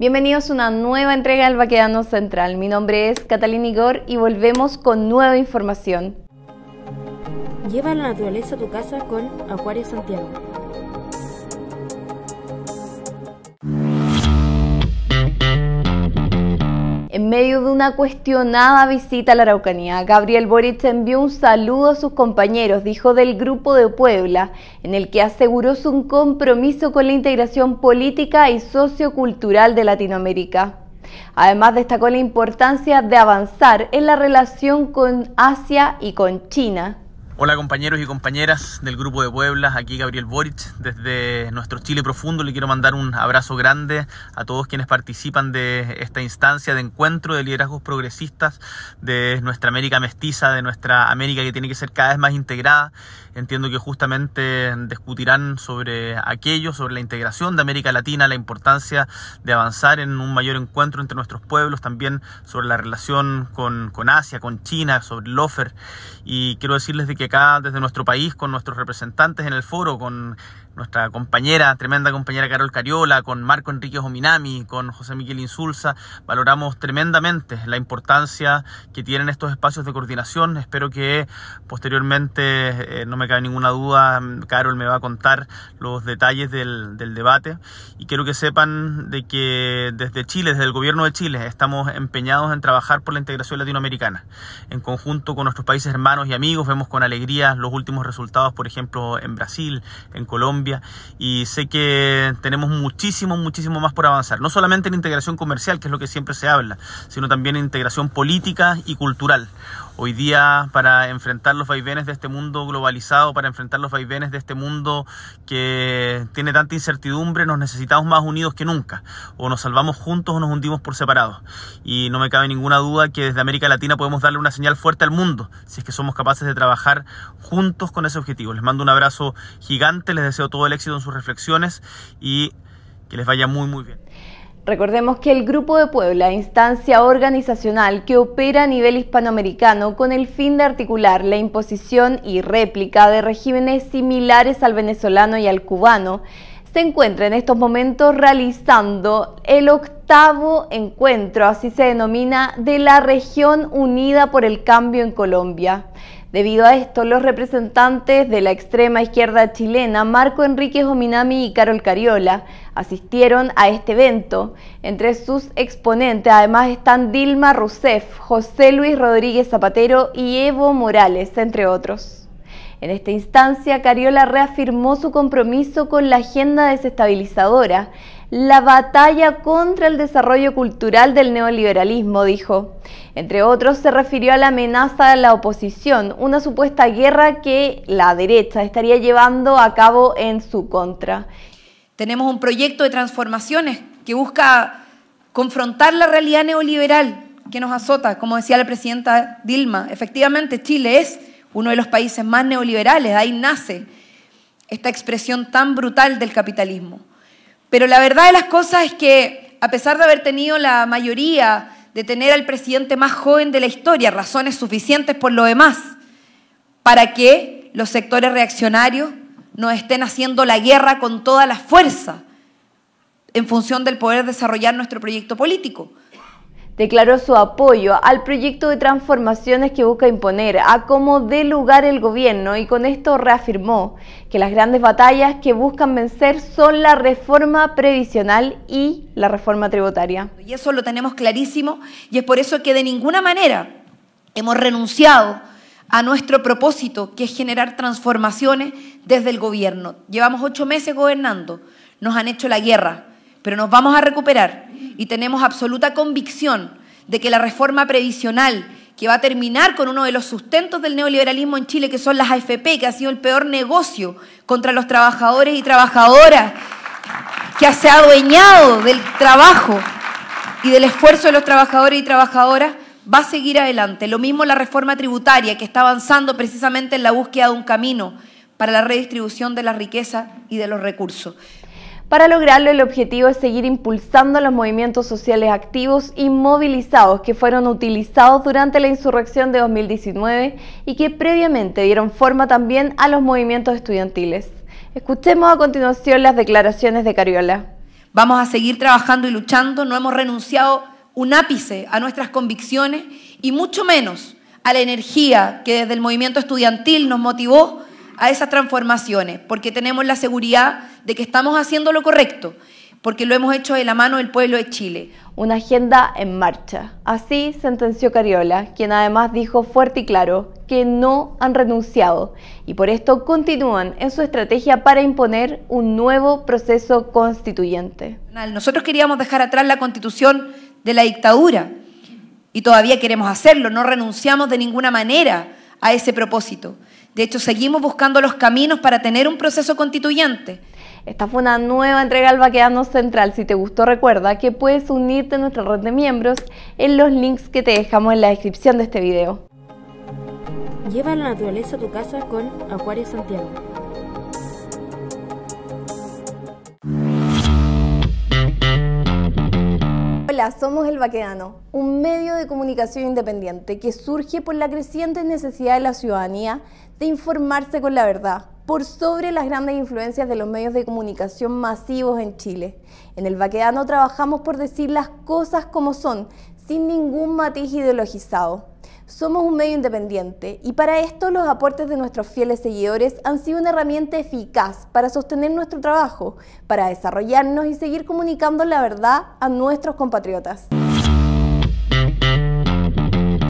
Bienvenidos a una nueva entrega del Baquedano Central. Mi nombre es Catalina Igor y volvemos con nueva información. Lleva la naturaleza a tu casa con Acuario Santiago. medio de una cuestionada visita a la Araucanía, Gabriel Boric envió un saludo a sus compañeros, dijo del Grupo de Puebla, en el que aseguró su compromiso con la integración política y sociocultural de Latinoamérica. Además destacó la importancia de avanzar en la relación con Asia y con China. Hola compañeros y compañeras del Grupo de Puebla, aquí Gabriel Boric. Desde nuestro Chile profundo le quiero mandar un abrazo grande a todos quienes participan de esta instancia de encuentro de liderazgos progresistas de nuestra América mestiza, de nuestra América que tiene que ser cada vez más integrada. Entiendo que justamente discutirán sobre aquello, sobre la integración de América Latina, la importancia de avanzar en un mayor encuentro entre nuestros pueblos, también sobre la relación con, con Asia, con China, sobre el Y quiero decirles de que acá desde nuestro país, con nuestros representantes en el foro, con nuestra compañera, tremenda compañera Carol Cariola, con Marco Enrique Ominami, con José Miguel Insulza, valoramos tremendamente la importancia que tienen estos espacios de coordinación. Espero que posteriormente, eh, no me cabe ninguna duda, Carol me va a contar los detalles del, del debate y quiero que sepan de que desde Chile, desde el gobierno de Chile, estamos empeñados en trabajar por la integración latinoamericana. En conjunto con nuestros países hermanos y amigos, vemos con alegría los últimos resultados, por ejemplo, en Brasil, en Colombia, y sé que tenemos muchísimo, muchísimo más por avanzar. No solamente en integración comercial, que es lo que siempre se habla, sino también en integración política y cultural. Hoy día, para enfrentar los vaivenes de este mundo globalizado, para enfrentar los vaivenes de este mundo que tiene tanta incertidumbre, nos necesitamos más unidos que nunca. O nos salvamos juntos o nos hundimos por separados. Y no me cabe ninguna duda que desde América Latina podemos darle una señal fuerte al mundo, si es que somos capaces de trabajar juntos con ese objetivo. Les mando un abrazo gigante, les deseo todo el éxito en sus reflexiones y que les vaya muy, muy bien. Recordemos que el Grupo de Puebla, instancia organizacional que opera a nivel hispanoamericano con el fin de articular la imposición y réplica de regímenes similares al venezolano y al cubano, se encuentra en estos momentos realizando el octavo encuentro, así se denomina, de la región unida por el cambio en Colombia. Debido a esto, los representantes de la extrema izquierda chilena, Marco Enríquez Ominami y Carol Cariola, asistieron a este evento. Entre sus exponentes además están Dilma Rousseff, José Luis Rodríguez Zapatero y Evo Morales, entre otros. En esta instancia, Cariola reafirmó su compromiso con la agenda desestabilizadora la batalla contra el desarrollo cultural del neoliberalismo, dijo. Entre otros, se refirió a la amenaza de la oposición, una supuesta guerra que la derecha estaría llevando a cabo en su contra. Tenemos un proyecto de transformaciones que busca confrontar la realidad neoliberal que nos azota. Como decía la presidenta Dilma, efectivamente Chile es uno de los países más neoliberales, ahí nace esta expresión tan brutal del capitalismo. Pero la verdad de las cosas es que, a pesar de haber tenido la mayoría, de tener al presidente más joven de la historia, razones suficientes por lo demás, para que los sectores reaccionarios no estén haciendo la guerra con toda la fuerza en función del poder desarrollar nuestro proyecto político declaró su apoyo al proyecto de transformaciones que busca imponer a cómo dé lugar el gobierno y con esto reafirmó que las grandes batallas que buscan vencer son la reforma previsional y la reforma tributaria. Y eso lo tenemos clarísimo y es por eso que de ninguna manera hemos renunciado a nuestro propósito, que es generar transformaciones desde el gobierno. Llevamos ocho meses gobernando, nos han hecho la guerra, pero nos vamos a recuperar y tenemos absoluta convicción de que la reforma previsional que va a terminar con uno de los sustentos del neoliberalismo en Chile, que son las AFP, que ha sido el peor negocio contra los trabajadores y trabajadoras, que se ha adueñado del trabajo y del esfuerzo de los trabajadores y trabajadoras, va a seguir adelante. Lo mismo la reforma tributaria, que está avanzando precisamente en la búsqueda de un camino para la redistribución de la riqueza y de los recursos. Para lograrlo, el objetivo es seguir impulsando los movimientos sociales activos y movilizados que fueron utilizados durante la insurrección de 2019 y que previamente dieron forma también a los movimientos estudiantiles. Escuchemos a continuación las declaraciones de Cariola. Vamos a seguir trabajando y luchando, no hemos renunciado un ápice a nuestras convicciones y mucho menos a la energía que desde el movimiento estudiantil nos motivó a esas transformaciones, porque tenemos la seguridad de que estamos haciendo lo correcto, porque lo hemos hecho de la mano del pueblo de Chile. Una agenda en marcha. Así sentenció Cariola, quien además dijo fuerte y claro que no han renunciado y por esto continúan en su estrategia para imponer un nuevo proceso constituyente. Nosotros queríamos dejar atrás la constitución de la dictadura y todavía queremos hacerlo, no renunciamos de ninguna manera a ese propósito. De hecho, seguimos buscando los caminos para tener un proceso constituyente. Esta fue una nueva entrega al Baqueano Central. Si te gustó, recuerda que puedes unirte a nuestra red de miembros en los links que te dejamos en la descripción de este video. Lleva la naturaleza a tu casa con Acuario Santiago. Hola, somos El Baquedano, un medio de comunicación independiente que surge por la creciente necesidad de la ciudadanía de informarse con la verdad por sobre las grandes influencias de los medios de comunicación masivos en Chile. En El Baquedano trabajamos por decir las cosas como son, sin ningún matiz ideologizado. Somos un medio independiente y para esto los aportes de nuestros fieles seguidores han sido una herramienta eficaz para sostener nuestro trabajo, para desarrollarnos y seguir comunicando la verdad a nuestros compatriotas.